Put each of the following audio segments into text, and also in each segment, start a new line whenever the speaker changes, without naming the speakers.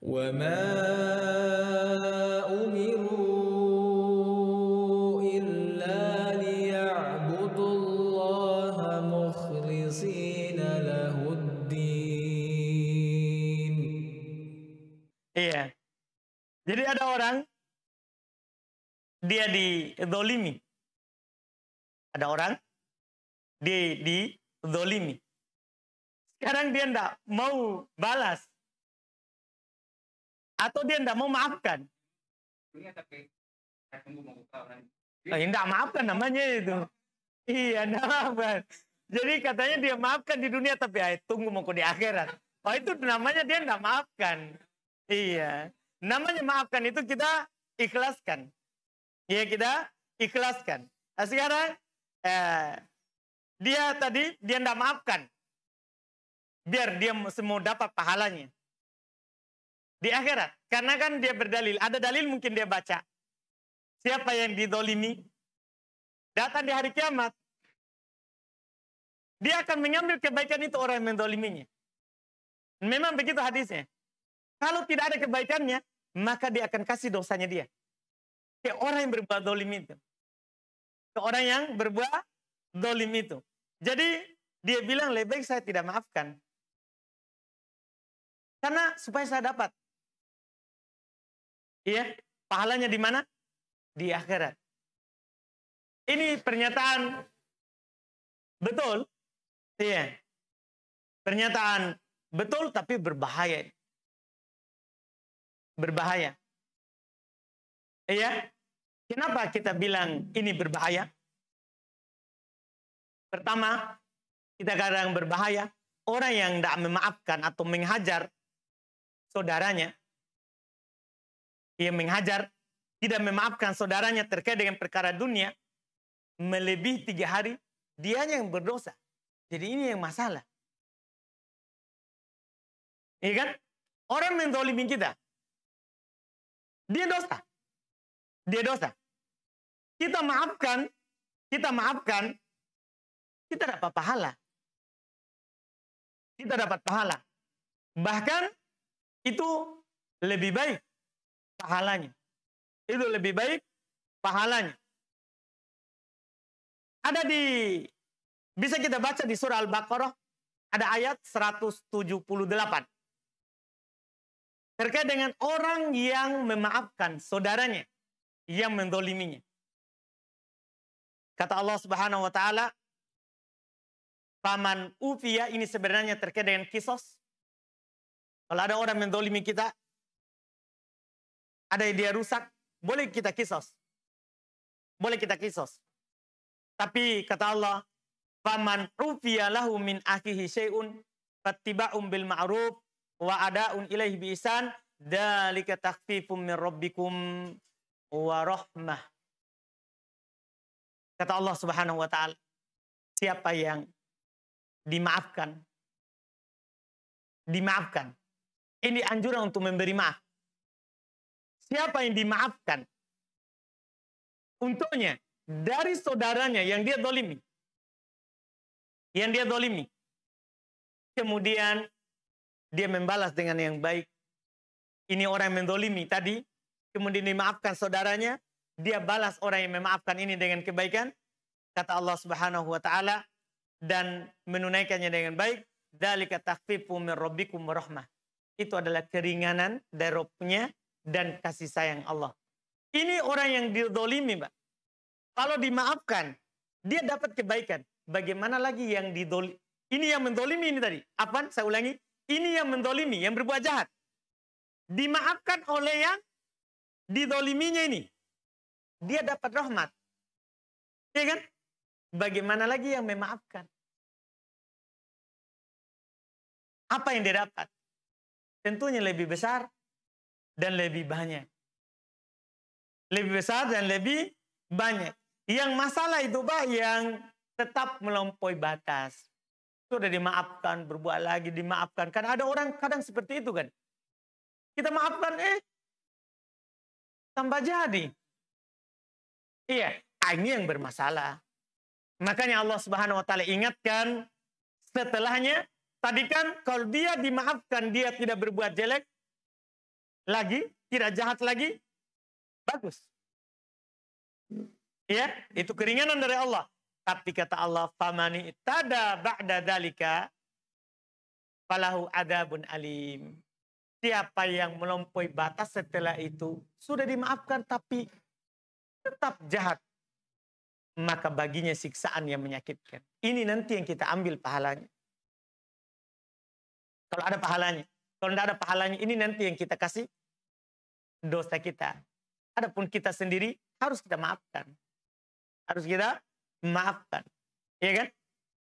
وما أمروا إلا ليعبدوا الله مخلصين له الدين Iya. Jadi ada orang dia didolimi. Ada orang dia didolimi. Sekarang dia tidak mau balas atau dia tidak mau maafkan iya, tidak kan. ya oh, maafkan namanya itu iya tidak maafkan jadi katanya dia maafkan di dunia tapi ayo tunggu mau di akhirat oh itu namanya dia tidak maafkan iya namanya maafkan itu kita ikhlaskan iya kita ikhlaskan nah, sekarang eh, dia tadi dia tidak maafkan biar dia semua dapat pahalanya di akhirat. Karena kan dia berdalil. Ada dalil mungkin dia baca. Siapa yang didolimi? Datang di hari kiamat. Dia akan mengambil kebaikan itu orang yang mendoliminya. Memang begitu hadisnya. Kalau tidak ada kebaikannya, maka dia akan kasih dosanya dia. Ke orang yang berbuat dolim itu. Ke orang yang berbuat dolim itu. Jadi dia bilang lebih baik saya tidak maafkan. Karena supaya saya dapat. Iya, pahalanya di mana? Di akhirat. Ini pernyataan betul. Iya. Pernyataan betul tapi berbahaya. Berbahaya. Iya. Kenapa kita bilang ini berbahaya? Pertama, kita kadang berbahaya. Orang yang tidak memaafkan atau menghajar saudaranya, yang menghajar tidak memaafkan saudaranya terkait dengan perkara dunia melebihi tiga hari, dia yang berdosa. Jadi ini yang masalah. Iya kan? Orang mendolimi kita. Dia dosa. Dia dosa. Kita maafkan, kita maafkan, kita dapat pahala. Kita dapat pahala. Bahkan itu lebih baik pahalanya. Itu lebih baik pahalanya. Ada di bisa kita baca di surah Al-Baqarah ada ayat 178. Terkait dengan orang yang memaafkan saudaranya yang mendoliminya. Kata Allah Subhanahu wa taala, "Paman ufiya" ini sebenarnya terkait dengan kisos. Kalau ada orang mendolimi kita, ada yang dia rusak, boleh kita kisos. Boleh kita kisos. Tapi kata Allah, faman rufiya lahu min akhihi syai'un fattiba'um bil ma'ruf wa ada'un ilaihi bi isan dalika takfifum min rabbikum wa rahmah. Kata Allah Subhanahu wa taala, siapa yang dimaafkan dimaafkan. Ini anjuran untuk memberi maaf. Siapa yang dimaafkan? Untuknya dari saudaranya yang dia dolimi. Yang dia dolimi. Kemudian dia membalas dengan yang baik. Ini orang yang mendolimi tadi. Kemudian dimaafkan saudaranya. Dia balas orang yang memaafkan ini dengan kebaikan. Kata Allah subhanahu wa ta'ala. Dan menunaikannya dengan baik. Dalika takfifu min rabbikum rahmah. Itu adalah keringanan dari Rabbnya dan kasih sayang Allah. Ini orang yang didolimi, Mbak. Kalau dimaafkan, dia dapat kebaikan. Bagaimana lagi yang didolimi? Ini yang mendolimi ini tadi. Apa? Saya ulangi. Ini yang mendolimi, yang berbuat jahat. Dimaafkan oleh yang didoliminya ini. Dia dapat rahmat. Iya kan? Bagaimana lagi yang memaafkan? Apa yang dia dapat? Tentunya lebih besar dan lebih banyak. Lebih besar dan lebih banyak. Yang masalah itu Pak yang tetap melampaui batas. Sudah dimaafkan, berbuat lagi, dimaafkan. Kan ada orang kadang seperti itu kan. Kita maafkan, eh tambah jadi. Iya, ah, ini yang bermasalah. Makanya Allah Subhanahu wa taala ingatkan setelahnya tadi kan kalau dia dimaafkan dia tidak berbuat jelek, lagi, tidak jahat lagi, bagus. Ya, itu keringanan dari Allah. Tapi kata Allah, "Famani tada ba'da dalika falahu adabun alim." Siapa yang melampaui batas setelah itu sudah dimaafkan tapi tetap jahat, maka baginya siksaan yang menyakitkan. Ini nanti yang kita ambil pahalanya. Kalau ada pahalanya. Kalau tidak ada pahalanya ini nanti yang kita kasih dosa kita. Adapun kita sendiri harus kita maafkan. Harus kita maafkan. Iya kan?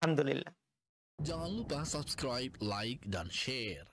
Alhamdulillah. Jangan lupa subscribe, like, dan share.